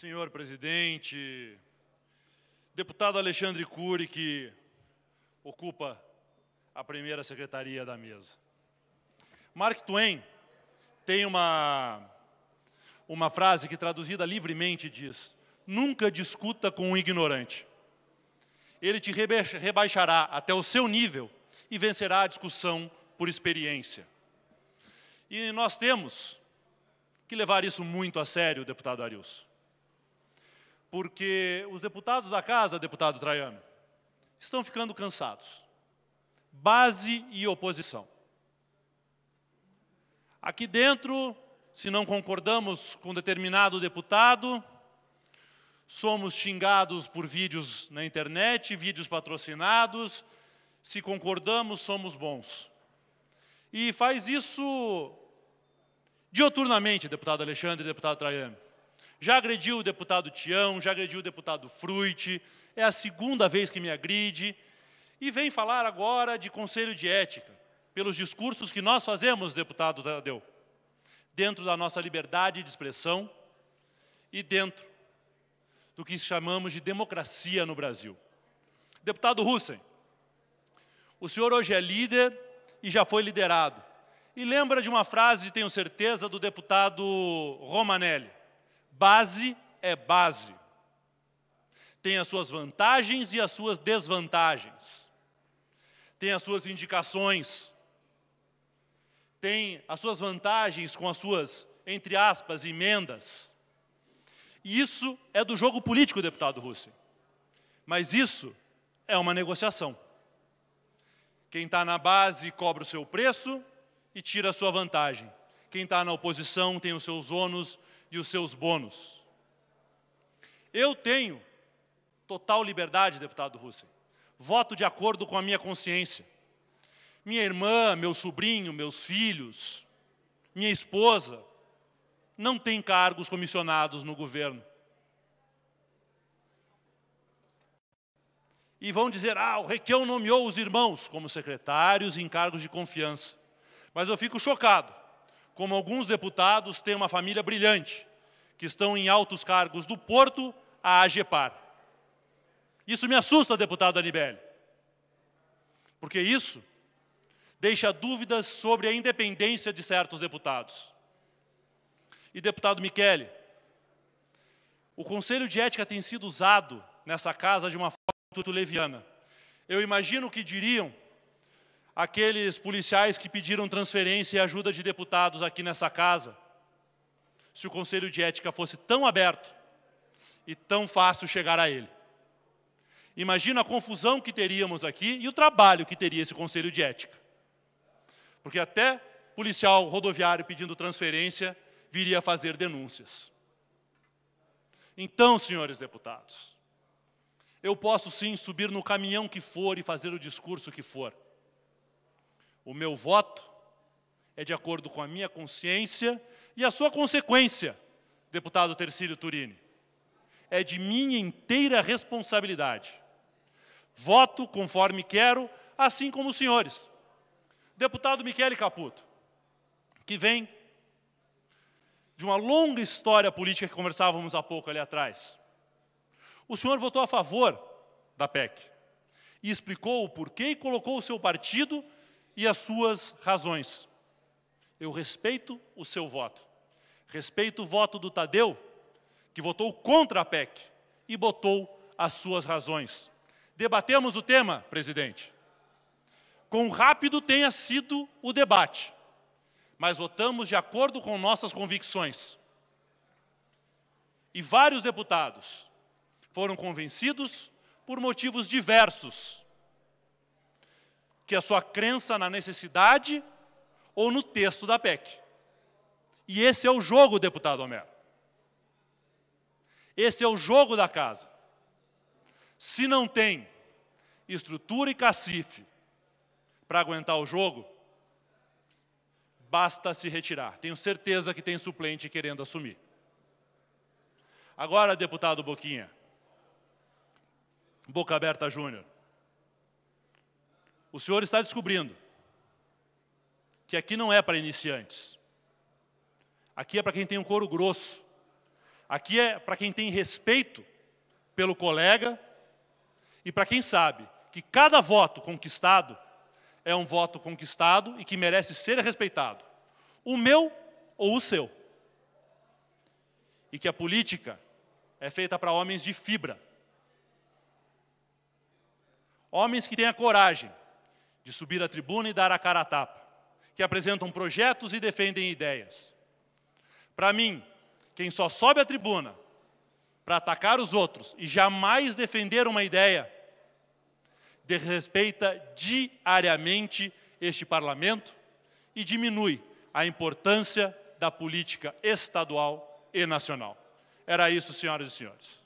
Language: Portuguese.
Senhor presidente, deputado Alexandre Cury, que ocupa a primeira secretaria da mesa. Mark Twain tem uma, uma frase que, traduzida livremente, diz: Nunca discuta com um ignorante. Ele te rebaixará até o seu nível e vencerá a discussão por experiência. E nós temos que levar isso muito a sério, deputado Arius porque os deputados da casa, deputado Traiano, estão ficando cansados. Base e oposição. Aqui dentro, se não concordamos com determinado deputado, somos xingados por vídeos na internet, vídeos patrocinados. Se concordamos, somos bons. E faz isso dioturnamente, deputado Alexandre e deputado Traiano. Já agrediu o deputado Tião, já agrediu o deputado Fruite, é a segunda vez que me agride. E vem falar agora de conselho de ética, pelos discursos que nós fazemos, deputado Tadeu, dentro da nossa liberdade de expressão e dentro do que chamamos de democracia no Brasil. Deputado Hussein, o senhor hoje é líder e já foi liderado. E lembra de uma frase, tenho certeza, do deputado Romanelli. Base é base. Tem as suas vantagens e as suas desvantagens. Tem as suas indicações. Tem as suas vantagens com as suas, entre aspas, emendas. E isso é do jogo político, deputado Russell. Mas isso é uma negociação. Quem está na base cobra o seu preço e tira a sua vantagem. Quem está na oposição tem os seus ônus e os seus bônus. Eu tenho total liberdade, deputado Hussein. Voto de acordo com a minha consciência. Minha irmã, meu sobrinho, meus filhos, minha esposa, não tem cargos comissionados no governo. E vão dizer, ah, o Requião nomeou os irmãos como secretários em cargos de confiança. Mas eu fico chocado como alguns deputados têm uma família brilhante, que estão em altos cargos do Porto à AGEPAR. Isso me assusta, deputado Anibeli, porque isso deixa dúvidas sobre a independência de certos deputados. E, deputado Michele, o Conselho de Ética tem sido usado nessa casa de uma forma muito leviana. Eu imagino que diriam aqueles policiais que pediram transferência e ajuda de deputados aqui nessa casa, se o Conselho de Ética fosse tão aberto e tão fácil chegar a ele. Imagina a confusão que teríamos aqui e o trabalho que teria esse Conselho de Ética. Porque até policial rodoviário pedindo transferência viria a fazer denúncias. Então, senhores deputados, eu posso sim subir no caminhão que for e fazer o discurso que for o meu voto é de acordo com a minha consciência e a sua consequência, deputado Tercílio Turini. É de minha inteira responsabilidade. Voto conforme quero, assim como os senhores. Deputado Michele Caputo, que vem de uma longa história política que conversávamos há pouco ali atrás. O senhor votou a favor da PEC e explicou o porquê e colocou o seu partido e as suas razões. Eu respeito o seu voto. Respeito o voto do Tadeu, que votou contra a PEC e botou as suas razões. Debatemos o tema, presidente. Quão rápido tenha sido o debate, mas votamos de acordo com nossas convicções. E vários deputados foram convencidos por motivos diversos que a sua crença na necessidade ou no texto da PEC. E esse é o jogo, deputado Homero. Esse é o jogo da casa. Se não tem estrutura e cacife para aguentar o jogo, basta se retirar. Tenho certeza que tem suplente querendo assumir. Agora, deputado Boquinha, Boca Aberta Júnior, o senhor está descobrindo que aqui não é para iniciantes. Aqui é para quem tem um couro grosso. Aqui é para quem tem respeito pelo colega e para quem sabe que cada voto conquistado é um voto conquistado e que merece ser respeitado. O meu ou o seu. E que a política é feita para homens de fibra. Homens que têm a coragem de subir à tribuna e dar a cara a tapa, que apresentam projetos e defendem ideias. Para mim, quem só sobe à tribuna para atacar os outros e jamais defender uma ideia, desrespeita diariamente este parlamento e diminui a importância da política estadual e nacional. Era isso, senhoras e senhores.